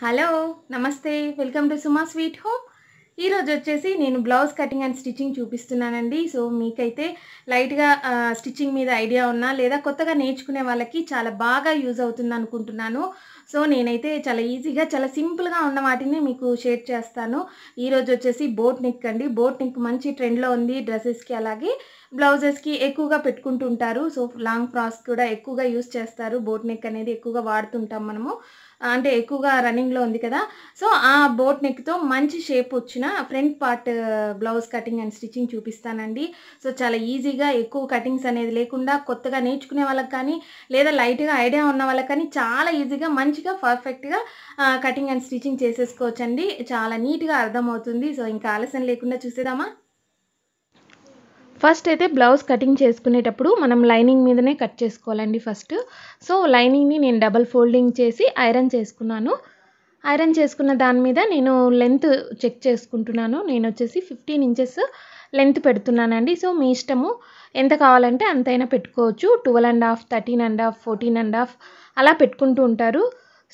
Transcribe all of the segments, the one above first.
hello నమస్తే welcome to Suma sweet home ఈరోజు వచ్చేసి నేను బ్లౌజ్ కటింగ్ అండ్ స్టిచ్చింగ్ చూపిస్తున్నానండి సో మీకైతే లైట్గా స్టిచ్చింగ్ మీద ఐడియా ఉన్నా లేదా కొత్తగా నేర్చుకునే వాళ్ళకి చాలా బాగా యూజ్ అవుతుంది అనుకుంటున్నాను సో నేనైతే చాలా ఈజీగా చాలా సింపుల్గా ఉన్న వాటిని మీకు షేర్ చేస్తాను ఈరోజు వచ్చేసి బోట్ నిక్ అండి బోట్ నిక్ మంచి ట్రెండ్లో ఉంది డ్రెస్సెస్కి అలాగే బ్లౌజెస్కి ఎక్కువగా పెట్టుకుంటుంటారు సో లాంగ్ ఫ్రాక్స్ కూడా ఎక్కువగా యూస్ చేస్తారు బోట్ నెక్ అనేది ఎక్కువగా వాడుతుంటాం మనము అంటే ఎక్కువగా రన్నింగ్లో ఉంది కదా సో ఆ బోట్ నెక్తో మంచి షేప్ వచ్చిన front part blouse cutting and stitching చూపిస్తానండి సో చాలా ఈజీగా ఎక్కువ కటింగ్స్ అనేది లేకుండా కొత్తగా నేర్చుకునే వాళ్ళకి కానీ లేదా లైట్గా ఐడియా ఉన్న వాళ్ళకి కానీ చాలా ఈజీగా మంచిగా పర్ఫెక్ట్గా కటింగ్ అండ్ స్టిచ్చింగ్ చేసేసుకోవచ్చండి చాలా నీట్గా అర్థమవుతుంది సో ఇంకా ఆలస్యం లేకుండా చూసేదామా ఫస్ట్ అయితే బ్లౌజ్ కటింగ్ చేసుకునేటప్పుడు మనం లైనింగ్ మీదనే కట్ చేసుకోవాలండి ఫస్ట్ సో లైనింగ్ని నేను డబల్ ఫోల్డింగ్ చేసి ఐరన్ చేసుకున్నాను ఐరన్ చేసుకున్న దాని మీద నేను లెంత్ చెక్ చేసుకుంటున్నాను నేను వచ్చేసి ఫిఫ్టీన్ ఇంచెస్ లెంత్ పెడుతున్నానండి సో మీ ఇష్టము ఎంత కావాలంటే అంతైనా పెట్టుకోవచ్చు twelve and half thirteen and half fourteen and half అలా పెట్టుకుంటూ ఉంటారు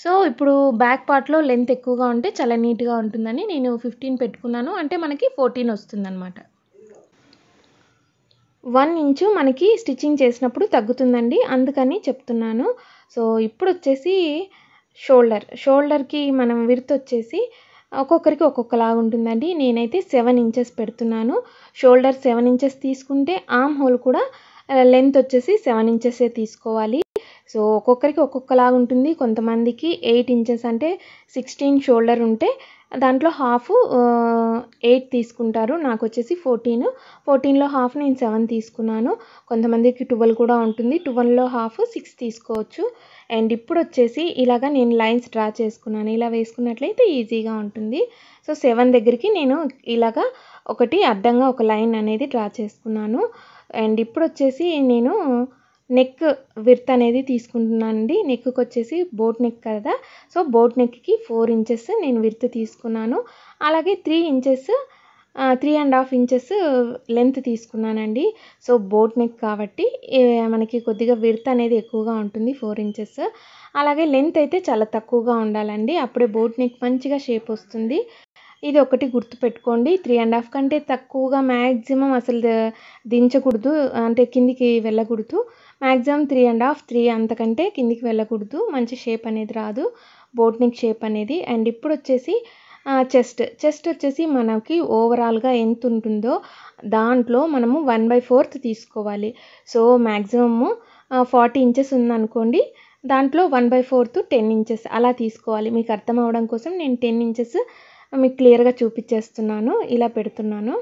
సో ఇప్పుడు బ్యాక్ పార్ట్లో లెంత్ ఎక్కువగా ఉంటే చాలా నీట్గా ఉంటుందని నేను ఫిఫ్టీన్ పెట్టుకున్నాను అంటే మనకి ఫోర్టీన్ వస్తుందన్నమాట వన్ ఇంచు మనకి స్టిచ్చింగ్ చేసినప్పుడు తగ్గుతుందండి అందుకని చెప్తున్నాను సో ఇప్పుడు వచ్చేసి షోల్డర్ షోల్డర్కి మనం విరుత్ వచ్చేసి ఒక్కొక్కరికి ఒక్కొక్కలాగా ఉంటుందండి నేనైతే సెవెన్ ఇంచెస్ పెడుతున్నాను షోల్డర్ సెవెన్ ఇంచెస్ తీసుకుంటే ఆమ్ హోల్ కూడా లెంత్ వచ్చేసి సెవెన్ ఇంచెసే తీసుకోవాలి సో ఒక్కొక్కరికి ఒక్కొక్కలాగా ఉంటుంది కొంతమందికి ఎయిట్ ఇంచెస్ అంటే సిక్స్టీన్ షోల్డర్ ఉంటే దాంట్లో హాఫ్ ఎయిట్ తీసుకుంటారు నాకు వచ్చేసి ఫోర్టీన్ ఫోర్టీన్లో హాఫ్ నేను సెవెన్ తీసుకున్నాను కొంతమందికి ట్వెల్వ్ కూడా ఉంటుంది ట్వెల్వ్లో హాఫ్ సిక్స్ తీసుకోవచ్చు అండ్ ఇప్పుడు వచ్చేసి ఇలాగా నేను లైన్స్ డ్రా చేసుకున్నాను ఇలా వేసుకున్నట్లయితే ఈజీగా ఉంటుంది సో సెవెన్ దగ్గరికి నేను ఇలాగా ఒకటి అడ్డంగా ఒక లైన్ అనేది డ్రా చేసుకున్నాను అండ్ ఇప్పుడు వచ్చేసి నేను నెక్ విర్త్ అనేది తీసుకుంటున్నానండి నెక్కి వచ్చేసి బోట్ నెక్ కదా సో బోట్ నెక్కి ఫోర్ ఇంచెస్ నేను విర్త్ తీసుకున్నాను అలాగే three inches three and half inches length తీసుకున్నానండి సో బోట్ నెక్ కాబట్టి మనకి కొద్దిగా విర్త్ అనేది ఎక్కువగా ఉంటుంది ఫోర్ ఇంచెస్ అలాగే లెంత్ అయితే చాలా తక్కువగా ఉండాలండి అప్పుడే బోట్ నెక్ మంచిగా షేప్ వస్తుంది ఇది ఒకటి గుర్తుపెట్టుకోండి త్రీ అండ్ హాఫ్ కంటే తక్కువగా మ్యాక్సిమం అసలు దించకూడదు అంటే కిందికి వెళ్ళకూడదు maximum three and half three అంతకంటే కిందికి వెళ్ళకూడదు మంచి షేప్ అనేది రాదు బోట్నిక్ షేప్ అనేది అండ్ ఇప్పుడు వచ్చేసి చెస్ట్ చెస్ట్ వచ్చేసి మనకి ఓవరాల్గా ఎంత ఉంటుందో దాంట్లో మనము వన్ బై ఫోర్త్ తీసుకోవాలి సో మ్యాక్సిమము ఫార్టీ ఇంచెస్ ఉందనుకోండి దాంట్లో one by fourth ten inches అలా తీసుకోవాలి మీకు అర్థం అవడం కోసం నేను టెన్ ఇంచెస్ మీకు క్లియర్గా చూపించేస్తున్నాను ఇలా పెడుతున్నాను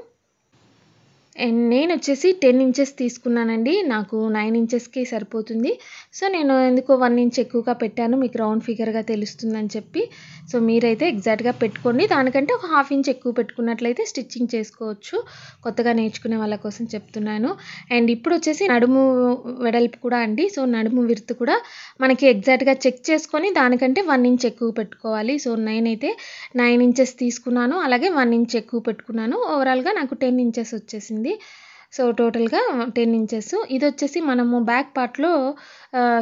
అండ్ నేను వచ్చేసి టెన్ ఇంచెస్ తీసుకున్నానండి నాకు నైన్ ఇంచెస్కి సరిపోతుంది సో నేను ఎందుకో వన్ ఇంచ్ ఎక్కువగా పెట్టాను మీకు రౌండ్ ఫిగర్గా తెలుస్తుందని చెప్పి సో మీరైతే ఎగ్జాక్ట్గా పెట్టుకోండి దానికంటే ఒక హాఫ్ ఇంచ్ ఎక్కువ పెట్టుకున్నట్లయితే స్టిచ్చింగ్ చేసుకోవచ్చు కొత్తగా నేర్చుకునే వాళ్ళ కోసం చెప్తున్నాను అండ్ ఇప్పుడు వచ్చేసి నడుము వెడల్పు కూడా అండి సో నడుము విరుత్ కూడా మనకి ఎగ్జాక్ట్గా చెక్ చేసుకొని దానికంటే వన్ ఇంచ్ ఎక్కువ పెట్టుకోవాలి సో నేనైతే నైన్ ఇంచెస్ తీసుకున్నాను అలాగే వన్ ఇంచ్ ఎక్కువ పెట్టుకున్నాను ఓవరాల్గా నాకు టెన్ ఇంచెస్ వచ్చేసింది వచ్చింది సో టోటల్గా టెన్ ఇంచెస్ ఇది వచ్చేసి మనము బ్యాక్ పార్ట్లో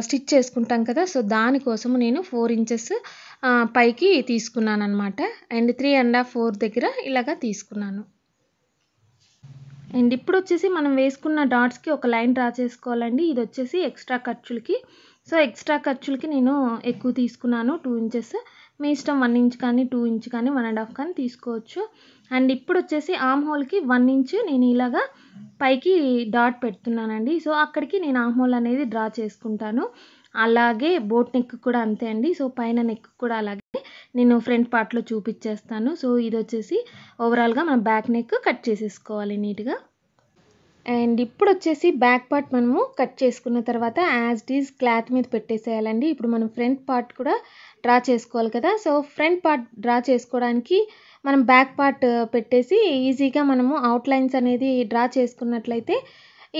స్టిచ్ చేసుకుంటాం కదా సో దానికోసము నేను ఫోర్ ఇంచెస్ పైకి తీసుకున్నాను అనమాట and three and half four దగ్గర ఇలాగా తీసుకున్నాను అండ్ ఇప్పుడు వచ్చేసి మనం వేసుకున్న డాట్స్కి ఒక లైన్ డ్రా చేసుకోవాలండి ఇది వచ్చేసి ఎక్స్ట్రా ఖర్చులకి సో ఎక్స్ట్రా ఖర్చులకి నేను ఎక్కువ తీసుకున్నాను టూ ఇంచెస్ మీ ఇష్టం వన్ ఇంచ్ కానీ టూ ఇంచ్ కానీ వన్ అండ్ హాఫ్ కానీ తీసుకోవచ్చు అండ్ ఇప్పుడు వచ్చేసి ఆమ్ హోల్కి వన్ ఇంచ్ నేను ఇలాగా పైకి డాట్ పెడుతున్నానండి సో అక్కడికి నేను ఆమ్ హోల్ అనేది డ్రా చేసుకుంటాను అలాగే బోట్ నెక్ కూడా అంతే అండి సో పైన నెక్ కూడా అలాగే నేను ఫ్రంట్ పార్ట్లో చూపించేస్తాను సో ఇది వచ్చేసి ఓవరాల్గా మనం బ్యాక్ నెక్ కట్ చేసేసుకోవాలి నీట్గా అండ్ ఇప్పుడు వచ్చేసి బ్యాక్ పార్ట్ మనము కట్ చేసుకున్న తర్వాత యాజ్ డీజ్ క్లాత్ మీద పెట్టేసేయాలండి ఇప్పుడు మనం ఫ్రంట్ పార్ట్ కూడా డ్రా చేసుకోవాలి కదా సో ఫ్రంట్ పార్ట్ డ్రా చేసుకోవడానికి మనం బ్యాక్ పార్ట్ పెట్టేసి ఈజీగా మనము అవుట్లైన్స్ అనేది డ్రా చేసుకున్నట్లయితే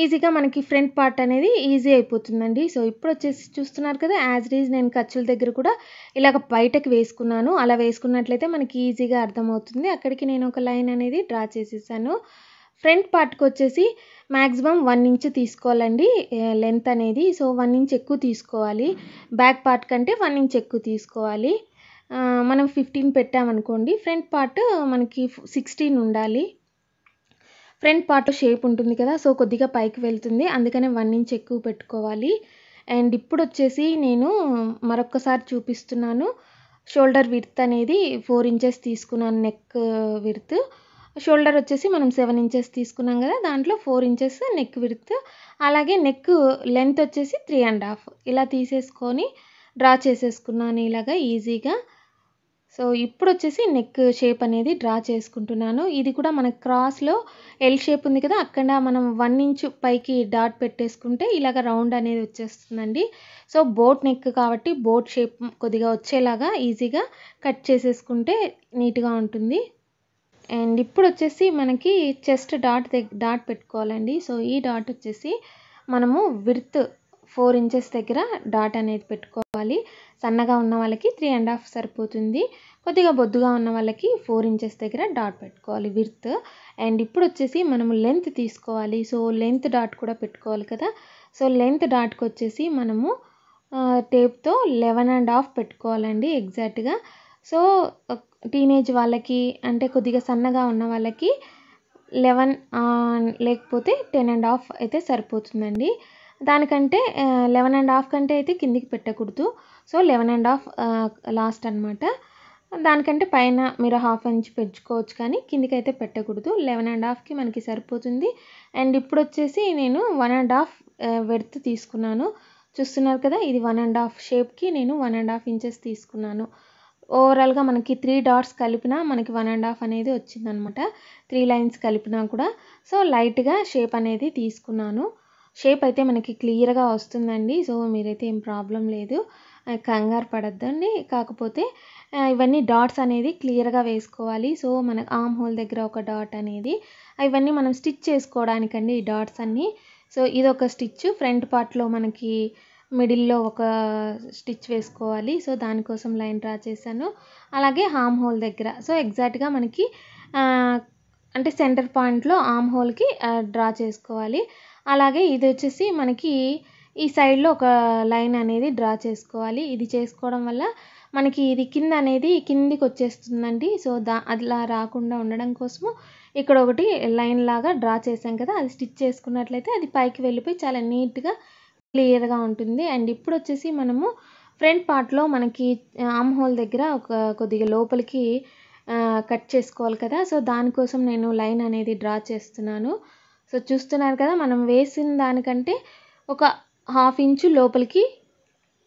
ఈజీగా మనకి ఫ్రంట్ పార్ట్ అనేది ఈజీ అయిపోతుందండి సో ఇప్పుడు వచ్చేసి చూస్తున్నారు కదా యాజ్ రీజ్ నేను ఖర్చుల దగ్గర కూడా ఇలాగ బయటకు వేసుకున్నాను అలా వేసుకున్నట్లయితే మనకి ఈజీగా అర్థమవుతుంది అక్కడికి నేను ఒక లైన్ అనేది డ్రా చేసేసాను ఫ్రంట్ పార్ట్కి వచ్చేసి మ్యాక్సిమం వన్ ఇంచ్ తీసుకోవాలండి లెంత్ అనేది సో వన్ ఇంచ్ ఎక్కువ తీసుకోవాలి బ్యాక్ పార్ట్ కంటే వన్ ఇంచ్ ఎక్కువ తీసుకోవాలి మనం ఫిఫ్టీన్ పెట్టామనుకోండి ఫ్రంట్ పార్ట్ మనకి సిక్స్టీన్ ఉండాలి ఫ్రంట్ పార్ట్ షేప్ ఉంటుంది కదా సో కొద్దిగా పైకి వెళ్తుంది అందుకనే వన్ ఇంచ్ ఎక్కువ పెట్టుకోవాలి అండ్ ఇప్పుడు వచ్చేసి నేను మరొకసారి చూపిస్తున్నాను షోల్డర్ విర్త్ అనేది ఫోర్ ఇంచెస్ తీసుకున్నాను నెక్ విర్త్ షోల్డర్ వచ్చేసి మనం సెవెన్ ఇంచెస్ తీసుకున్నాం కదా దాంట్లో ఫోర్ ఇంచెస్ నెక్ విర్త్ అలాగే నెక్ లెంత్ వచ్చేసి త్రీ అండ్ హాఫ్ ఇలా తీసేసుకొని డ్రా చేసేసుకున్నాను ఇలాగా ఈజీగా సో ఇప్పుడు వచ్చేసి నెక్ షేప్ అనేది డ్రా చేసుకుంటున్నాను ఇది కూడా మన క్రాస్లో ఎల్ షేప్ ఉంది కదా అక్కడ మనం వన్ ఇంచ్ పైకి డాట్ పెట్టేసుకుంటే ఇలాగ రౌండ్ అనేది వచ్చేస్తుందండి సో బోట్ నెక్ కాబట్టి బోట్ షేప్ కొద్దిగా వచ్చేలాగా ఈజీగా కట్ చేసేసుకుంటే నీట్గా ఉంటుంది అండ్ ఇప్పుడు వచ్చేసి మనకి చెస్ట్ డాట్ డాట్ పెట్టుకోవాలండి సో ఈ డాట్ వచ్చేసి మనము విర్త్ ఫోర్ ఇంచెస్ దగ్గర డాట్ అనేది పెట్టుకోవాలి చెప్పాలి సన్నగా ఉన్న వాళ్ళకి త్రీ అండ్ హాఫ్ సరిపోతుంది కొద్దిగా బొద్దుగా ఉన్న వాళ్ళకి ఫోర్ ఇంచెస్ దగ్గర డాట్ పెట్టుకోవాలి విర్త్ అండ్ ఇప్పుడు వచ్చేసి మనము లెంత్ తీసుకోవాలి సో లెంత్ డాట్ కూడా పెట్టుకోవాలి కదా సో లెంత్ డాట్కి వచ్చేసి మనము టేప్తో లెవెన్ అండ్ హాఫ్ పెట్టుకోవాలండి ఎగ్జాక్ట్గా సో టీనేజ్ వాళ్ళకి అంటే కొద్దిగా సన్నగా ఉన్న వాళ్ళకి లెవెన్ లేకపోతే టెన్ అండ్ హాఫ్ అయితే సరిపోతుందండి దానికంటే లెవెన్ అండ్ హాఫ్ కంటే అయితే కిందికి పెట్టకూడదు so eleven and half last అనమాట దానికంటే పైన మీరు హాఫ్ ఇంచ్ పెంచుకోవచ్చు కానీ కిందికి అయితే పెట్టకూడదు లెవెన్ అండ్ హాఫ్కి మనకి సరిపోతుంది అండ్ ఇప్పుడు వచ్చేసి నేను వన్ అండ్ హాఫ్ వెర్త్ తీసుకున్నాను చూస్తున్నారు కదా ఇది వన్ అండ్ హాఫ్ షేప్కి నేను వన్ అండ్ హాఫ్ ఇంచెస్ తీసుకున్నాను ఓవరాల్గా మనకి త్రీ డాట్స్ కలిపినా మనకి వన్ అండ్ హాఫ్ అనేది వచ్చిందనమాట త్రీ లైన్స్ కలిపినా కూడా సో లైట్గా షేప్ అనేది తీసుకున్నాను షేప్ అయితే మనకి క్లియర్గా వస్తుందండి సో మీరైతే ఏం ప్రాబ్లం లేదు కంగారు పడద్దండి కాకపోతే ఇవన్నీ డాట్స్ అనేది క్లియర్గా వేసుకోవాలి సో మన ఆమ్ హోల్ దగ్గర ఒక డాట్ అనేది ఇవన్నీ మనం స్టిచ్ చేసుకోవడానికండి ఈ డాట్స్ అన్నీ సో ఇది ఒక స్టిచ్ ఫ్రంట్ పార్ట్లో మనకి మిడిల్లో ఒక స్టిచ్ వేసుకోవాలి సో దానికోసం లైన్ డ్రా చేశాను అలాగే హామ్ హోల్ దగ్గర సో ఎగ్జాక్ట్గా మనకి అంటే సెంటర్ పాయింట్లో ఆమ్ హోల్కి డ్రా చేసుకోవాలి అలాగే ఇది వచ్చేసి మనకి ఈ సైడ్లో ఒక లైన్ అనేది డ్రా చేసుకోవాలి ఇది చేసుకోవడం వల్ల మనకి ఇది కింద అనేది కిందికి వచ్చేస్తుందండి సో దా అలా రాకుండా ఉండడం కోసము ఇక్కడ ఒకటి లైన్ లాగా డ్రా చేసాం కదా అది స్టిచ్ చేసుకున్నట్లయితే అది పైకి వెళ్ళిపోయి చాలా నీట్గా క్లియర్గా ఉంటుంది అండ్ ఇప్పుడు వచ్చేసి మనము ఫ్రంట్ పార్ట్లో మనకి ఆమ్ హోల్ దగ్గర ఒక కొద్దిగా లోపలికి కట్ చేసుకోవాలి కదా సో దానికోసం నేను లైన్ అనేది డ్రా చేస్తున్నాను సో చూస్తున్నారు కదా మనం వేసిన దానికంటే ఒక హాఫ్ ఇంచు లోపలికి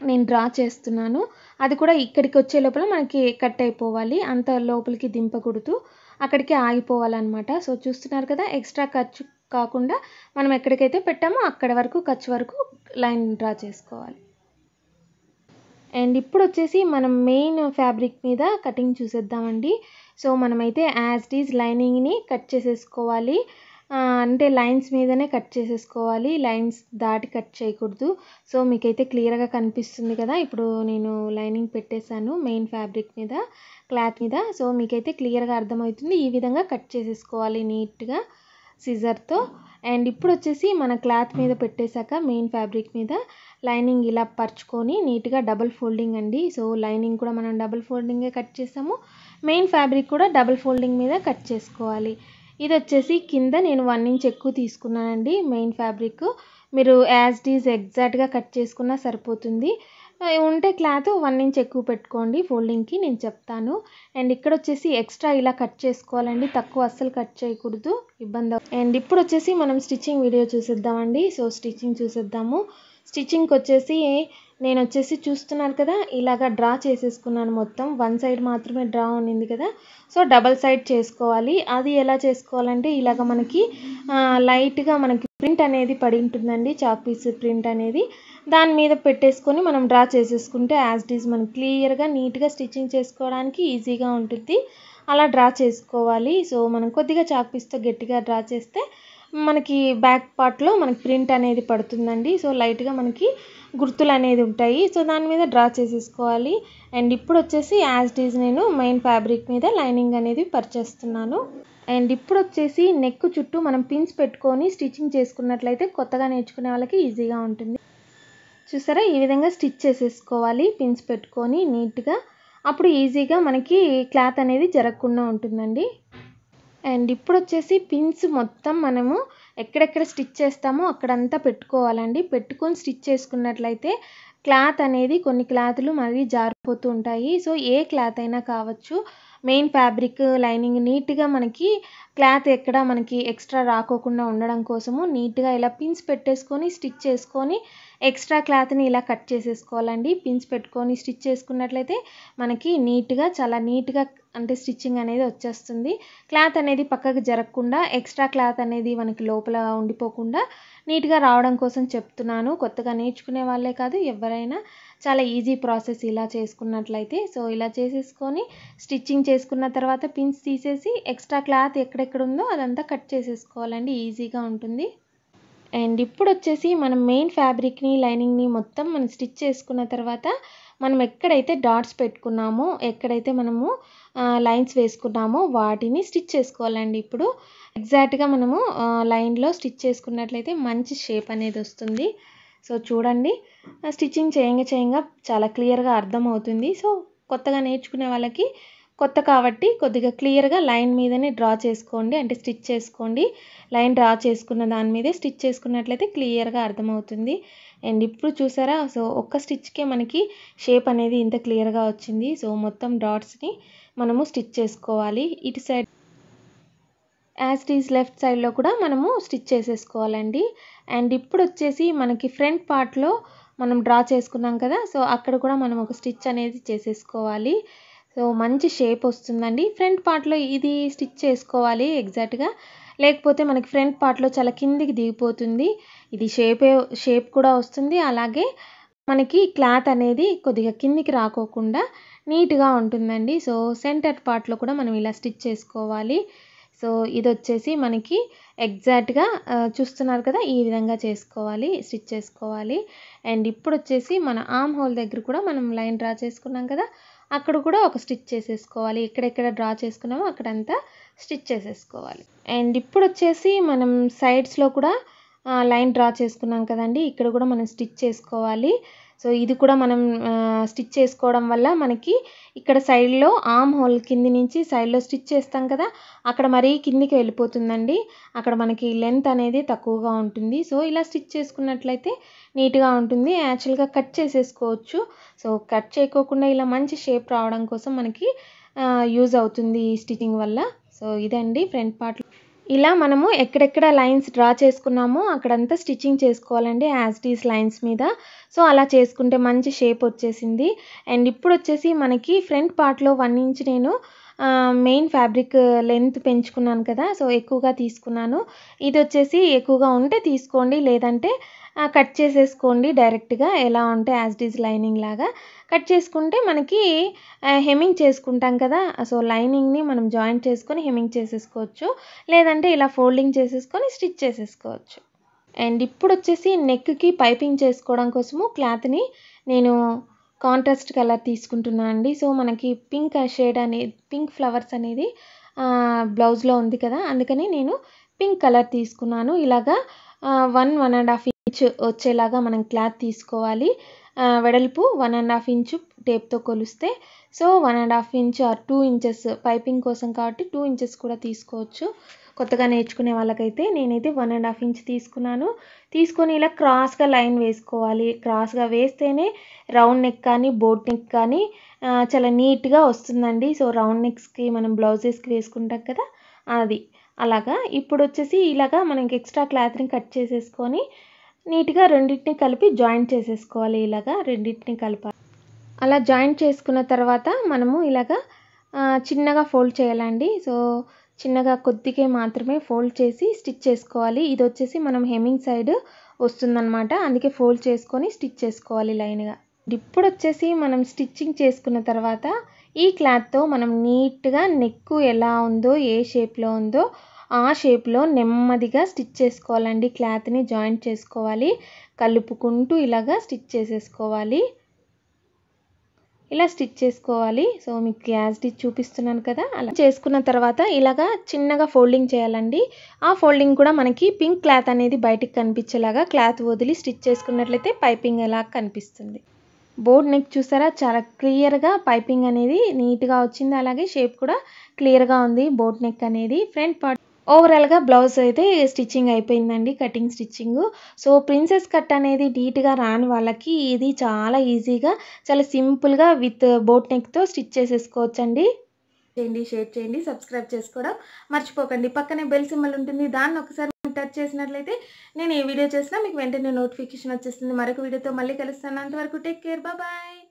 నేను డ్రా చేస్తున్నాను అది కూడా ఇక్కడికి వచ్చే లోపల మనకి కట్ అయిపోవాలి అంత లోపలికి దింపకూడదు అక్కడికి ఆగిపోవాలన్నమాట సో చూస్తున్నారు కదా ఎక్స్ట్రా ఖర్చు కాకుండా మనం ఎక్కడికైతే పెట్టామో అక్కడ వరకు ఖర్చు వరకు లైన్ డ్రా చేసుకోవాలి అండ్ ఇప్పుడు వచ్చేసి మనం మెయిన్ ఫ్యాబ్రిక్ మీద కటింగ్ చూసేద్దామండి సో మనమైతే యాజ్ ఈజ్ లైనింగ్ని కట్ చేసేసుకోవాలి అంటే లైన్స్ మీదనే కట్ చేసేసుకోవాలి లైన్స్ దాటి కట్ చేయకూడదు సో మీకైతే క్లియర్గా కనిపిస్తుంది కదా ఇప్పుడు నేను లైనింగ్ పెట్టేశాను మెయిన్ ఫ్యాబ్రిక్ మీద క్లాత్ మీద సో మీకైతే క్లియర్గా అర్థమవుతుంది ఈ విధంగా కట్ చేసేసుకోవాలి నీట్గా సిజర్తో అండ్ ఇప్పుడు వచ్చేసి మన క్లాత్ మీద పెట్టేశాక మెయిన్ ఫ్యాబ్రిక్ మీద లైనింగ్ ఇలా పరుచుకొని నీట్గా డబుల్ ఫోల్డింగ్ అండి సో లైనింగ్ కూడా మనం డబుల్ ఫోల్డింగే కట్ చేసాము మెయిన్ ఫ్యాబ్రిక్ కూడా డబుల్ ఫోల్డింగ్ మీద కట్ చేసుకోవాలి ఇది వచ్చేసి కింద నేను వన్ ఇంచ్ ఎక్కువ తీసుకున్నానండి మెయిన్ ఫ్యాబ్రిక్ మీరు యాజ్ డీజ్ ఎగ్జాక్ట్గా కట్ చేసుకున్నా సరిపోతుంది ఉంటే క్లాత్ వన్ ఇంచ్ ఎక్కువ పెట్టుకోండి ఫోల్డింగ్కి నేను చెప్తాను అండ్ ఇక్కడ వచ్చేసి ఎక్స్ట్రా ఇలా కట్ చేసుకోవాలండి తక్కువ అస్సలు కట్ చేయకూడదు ఇబ్బంది అండ్ ఇప్పుడు వచ్చేసి మనం స్టిచ్చింగ్ వీడియో చూసేద్దామండి సో స్టిచ్చింగ్ చూసేద్దాము స్టిచ్చింగ్కి వచ్చేసి నేను వచ్చేసి చూస్తున్నారు కదా ఇలాగ డ్రా చేసేసుకున్నాను మొత్తం వన్ సైడ్ మాత్రమే డ్రా ఉన్నింది కదా సో డబల్ సైడ్ చేసుకోవాలి అది ఎలా చేసుకోవాలంటే ఇలాగ మనకి లైట్గా మనకి ప్రింట్ అనేది పడి ఉంటుందండి చాక్ పీస్ ప్రింట్ అనేది దాని మీద పెట్టేసుకొని మనం డ్రా చేసేసుకుంటే యాజ్ డీజ్ మనం క్లియర్గా నీట్గా స్టిచ్చింగ్ చేసుకోవడానికి ఈజీగా ఉంటుంది అలా డ్రా చేసుకోవాలి సో మనం కొద్దిగా చాక్ పీస్తో గట్టిగా డ్రా చేస్తే మనకి బ్యాక్ పార్ట్లో మనకి ప్రింట్ అనేది పడుతుందండి సో లైట్గా మనకి గుర్తులు అనేది ఉంటాయి సో దాని మీద డ్రా చేసేసుకోవాలి అండ్ ఇప్పుడు వచ్చేసి యాజ్ డీజ్ నేను మెయిన్ ఫ్యాబ్రిక్ మీద లైనింగ్ అనేది పరిచేస్తున్నాను అండ్ ఇప్పుడు వచ్చేసి నెక్ చుట్టూ మనం పిన్స్ పెట్టుకొని స్టిచ్చింగ్ చేసుకున్నట్లయితే కొత్తగా నేర్చుకునే వాళ్ళకి ఈజీగా ఉంటుంది చూసారా ఈ విధంగా స్టిచ్ చేసేసుకోవాలి పిన్స్ పెట్టుకొని నీట్గా అప్పుడు ఈజీగా మనకి క్లాత్ అనేది జరగకుండా ఉంటుందండి అండ్ ఇప్పుడు వచ్చేసి పిన్స్ మొత్తం మనము ఎక్కడెక్కడ స్టిచ్ చేస్తామో అక్కడంతా పెట్టుకోవాలండి పెట్టుకొని స్టిచ్ చేసుకున్నట్లయితే క్లాత్ అనేది కొన్ని క్లాత్లు మరీ జారిపోతూ ఉంటాయి సో ఏ క్లాత్ అయినా కావచ్చు మెయిన్ ఫ్యాబ్రిక్ లైనింగ్ నీట్గా మనకి క్లాత్ ఎక్కడ మనకి ఎక్స్ట్రా రాకోకుండా ఉండడం కోసము నీట్గా ఇలా పిన్స్ పెట్టేసుకొని స్టిచ్ చేసుకొని ఎక్స్ట్రా క్లాత్ని ఇలా కట్ చేసేసుకోవాలండి పిన్స్ పెట్టుకొని స్టిచ్ చేసుకున్నట్లయితే మనకి నీట్గా చాలా నీట్గా అంటే స్టిచ్చింగ్ అనేది వచ్చేస్తుంది క్లాత్ అనేది పక్కకు జరగకుండా ఎక్స్ట్రా క్లాత్ అనేది మనకి లోపల ఉండిపోకుండా నీట్గా రావడం కోసం చెప్తున్నాను కొత్తగా నేర్చుకునే వాళ్ళే కాదు ఎవరైనా చాలా ఈజీ ప్రాసెస్ ఇలా చేసుకున్నట్లయితే సో ఇలా చేసేసుకొని స్టిచ్చింగ్ చేసుకున్న తర్వాత పిన్స్ తీసేసి ఎక్స్ట్రా క్లాత్ ఎక్కడెక్కడ ఉందో అదంతా కట్ చేసేసుకోవాలండి ఈజీగా ఉంటుంది అండ్ ఇప్పుడు వచ్చేసి మనం మెయిన్ ఫ్యాబ్రిక్ని లైనింగ్ని మొత్తం మనం స్టిచ్ చేసుకున్న తర్వాత మనం ఎక్కడైతే డాట్స్ పెట్టుకున్నామో ఎక్కడైతే మనము లైన్స్ వేసుకున్నామో వాటిని స్టిచ్ చేసుకోవాలండి ఇప్పుడు ఎగ్జాక్ట్గా మనము లైన్లో స్టిచ్ చేసుకున్నట్లయితే మంచి షేప్ అనేది వస్తుంది సో చూడండి స్టిచ్చింగ్ చేయంగా చేయంగా చాలా క్లియర్గా అర్థమవుతుంది సో కొత్తగా నేర్చుకునే వాళ్ళకి కొత్త కాబట్టి కొద్దిగా క్లియర్గా లైన్ మీదనే డ్రా చేసుకోండి అంటే స్టిచ్ చేసుకోండి లైన్ డ్రా చేసుకున్న దాని మీదే స్టిచ్ చేసుకున్నట్లయితే క్లియర్గా అర్థమవుతుంది అండ్ ఇప్పుడు చూసారా సో ఒక్క స్టిచ్కే మనకి షేప్ అనేది ఇంత క్లియర్గా వచ్చింది సో మొత్తం డాట్స్ని మనము స్టిచ్ చేసుకోవాలి ఇటు సైడ్ యాజ్ ఈజ్ లెఫ్ట్ సైడ్లో కూడా మనము స్టిచ్ చేసేసుకోవాలండి అండ్ ఇప్పుడు వచ్చేసి మనకి ఫ్రంట్ పార్ట్లో మనం డ్రా చేసుకున్నాం కదా సో అక్కడ కూడా మనం ఒక స్టిచ్ అనేది చేసేసుకోవాలి సో మంచి షేప్ వస్తుందండి ఫ్రంట్ పార్ట్లో ఇది స్టిచ్ చేసుకోవాలి ఎగ్జాక్ట్గా లేకపోతే మనకి ఫ్రంట్ పార్ట్లో చాలా కిందికి దిగిపోతుంది ఇది షేప్ షేప్ కూడా వస్తుంది అలాగే మనకి క్లాత్ అనేది కొద్దిగా కిందికి రాకోకుండా నీట్గా ఉంటుందండి సో సెంటర్ పార్ట్లో కూడా మనం ఇలా స్టిచ్ చేసుకోవాలి సో ఇది వచ్చేసి మనకి ఎగ్జాక్ట్గా చూస్తున్నారు కదా ఈ విధంగా చేసుకోవాలి స్టిచ్ చేసుకోవాలి అండ్ ఇప్పుడు వచ్చేసి మన ఆమ్ హోల్ దగ్గర కూడా మనం లైన్ డ్రా చేసుకున్నాం కదా అక్కడ కూడా ఒక స్టిచ్ చేసేసుకోవాలి ఎక్కడెక్కడ డ్రా చేసుకున్నామో అక్కడంతా స్టిచ్ చేసేసుకోవాలి అండ్ ఇప్పుడు వచ్చేసి మనం సైడ్స్లో కూడా లైన్ డ్రా చేసుకున్నాం కదండి ఇక్కడ కూడా మనం స్టిచ్ చేసుకోవాలి సో ఇది కూడా మనం స్టిచ్ చేసుకోవడం వల్ల మనకి ఇక్కడ సైడ్లో ఆమ్ హోల్ కింది నుంచి సైడ్లో స్టిచ్ చేస్తాం కదా అక్కడ మరీ కిందికి వెళ్ళిపోతుందండి అక్కడ మనకి లెంత్ అనేది తక్కువగా ఉంటుంది సో ఇలా స్టిచ్ చేసుకున్నట్లయితే నీట్గా ఉంటుంది యాక్చువల్గా కట్ చేసేసుకోవచ్చు సో కట్ చేయకోకుండా ఇలా మంచి షేప్ రావడం కోసం మనకి యూజ్ అవుతుంది ఈ స్టిచ్చింగ్ వల్ల సో ఇదండి ఫ్రంట్ పార్ట్ ఇలా మనము ఎక్కడెక్కడ లైన్స్ డ్రా చేసుకున్నామో అక్కడంతా స్టిచ్చింగ్ చేసుకోవాలండి యాజ్ డీస్ లైన్స్ మీద సో అలా చేసుకుంటే మంచి షేప్ వచ్చేసింది అండ్ ఇప్పుడు వచ్చేసి మనకి ఫ్రంట్ పార్ట్లో వన్ ఇంచ్ నేను మెయిన్ ఫ్యాబ్రిక్ లెంత్ పెంచుకున్నాను కదా సో ఎక్కువగా తీసుకున్నాను ఇది వచ్చేసి ఎక్కువగా ఉంటే తీసుకోండి లేదంటే కట్ చేసేసుకోండి డైరెక్ట్గా ఎలా ఉంటే యాజ్ డిజ్ లైనింగ్ లాగా కట్ చేసుకుంటే మనకి హెమింగ్ చేసుకుంటాం కదా సో లైనింగ్ని మనం జాయింట్ చేసుకొని హెమింగ్ చేసేసుకోవచ్చు లేదంటే ఇలా ఫోల్డింగ్ చేసేసుకొని స్టిచ్ చేసేసుకోవచ్చు అండ్ ఇప్పుడు వచ్చేసి నెక్కి పైపింగ్ చేసుకోవడం కోసము క్లాత్ని నేను కాంట్రాస్ట్ కలర్ తీసుకుంటున్నాను అండి సో మనకి పింక్ షేడ్ అనేది పింక్ ఫ్లవర్స్ అనేది బ్లౌజ్లో ఉంది కదా అందుకని నేను పింక్ కలర్ తీసుకున్నాను ఇలాగా one one and half inch వచ్చేలాగా మనం క్లాత్ తీసుకోవాలి వెడల్పు వన్ అండ్ హాఫ్ ఇంచ్ టేప్తో కొలిస్తే so one and half inch or two inches piping కోసం కాబట్టి టూ ఇంచెస్ కూడా తీసుకోవచ్చు కొత్తగా నేర్చుకునే వాళ్ళకైతే నేనైతే వన్ అండ్ హాఫ్ ఇంచ్ తీసుకున్నాను తీసుకొని ఇలా క్రాస్గా లైన్ వేసుకోవాలి క్రాస్గా వేస్తేనే రౌండ్ నెక్ కానీ బోట్ నెక్ కానీ చాలా నీట్గా వస్తుందండి సో రౌండ్ నెక్స్కి మనం బ్లౌజెస్కి వేసుకుంటాం కదా అది అలాగా ఇప్పుడు వచ్చేసి ఇలాగా మనకి ఎక్స్ట్రా క్లాత్ని కట్ చేసేసుకొని నీట్గా రెండింటిని కలిపి జాయింట్ చేసేసుకోవాలి ఇలాగా రెండింటిని కలపాలి అలా జాయింట్ చేసుకున్న తర్వాత మనము ఇలాగా చిన్నగా ఫోల్డ్ చేయాలండి సో చిన్నగా కొద్దిగా మాత్రమే ఫోల్డ్ చేసి స్టిచ్ చేసుకోవాలి ఇది వచ్చేసి మనం హెమ్మింగ్ సైడ్ వస్తుందన్నమాట అందుకే ఫోల్డ్ చేసుకొని స్టిచ్ చేసుకోవాలి లైన్గా ఇప్పుడు వచ్చేసి మనం స్టిచ్చింగ్ చేసుకున్న తర్వాత ఈ క్లాత్తో మనం నీట్గా నెక్ ఎలా ఉందో ఏ షేప్లో ఉందో ఆ షేప్లో నెమ్మదిగా స్టిచ్ చేసుకోవాలండి క్లాత్ని జాయింట్ చేసుకోవాలి కలుపుకుంటూ ఇలాగా స్టిచ్ చేసేసుకోవాలి ఇలా స్టిచ్ చేసుకోవాలి సో మీకు గ్యాస్ స్టిచ్ చూపిస్తున్నాను కదా అలా చేసుకున్న తర్వాత ఇలాగా చిన్నగా ఫోల్డింగ్ చేయాలండి ఆ ఫోల్డింగ్ కూడా మనకి పింక్ క్లాత్ అనేది బయటికి కనిపించేలాగా క్లాత్ వదిలి స్టిచ్ చేసుకున్నట్లయితే పైపింగ్ ఎలా కనిపిస్తుంది బోర్డ్ నెక్ చూసారా చాలా క్లియర్గా పైపింగ్ అనేది నీట్గా వచ్చింది అలాగే షేప్ కూడా క్లియర్గా ఉంది బోర్డ్ నెక్ అనేది ఫ్రంట్ పార్ట్ ఓవరాల్గా బ్లౌజ్ అయితే స్టిచ్చింగ్ అయిపోయిందండి cutting stitching so princess cut అనేది నీట్గా రాని వాళ్ళకి ఇది చాలా ఈజీగా చాలా సింపుల్గా విత్ బోట్ నెక్తో స్టిచ్ చేసేసుకోవచ్చండి చేయండి షేర్ చేయండి సబ్స్క్రైబ్ చేసుకోవడం మర్చిపోకండి పక్కనే బెల్ సింబల్ ఉంటుంది దాన్ని ఒకసారి టచ్ చేసినట్లయితే నేను ఏ వీడియో చేసినా మీకు వెంటనే నోటిఫికేషన్ వచ్చేస్తుంది మరొక వీడియోతో మళ్ళీ కలుస్తాను అంతవరకు టేక్ కేర్ బాయ్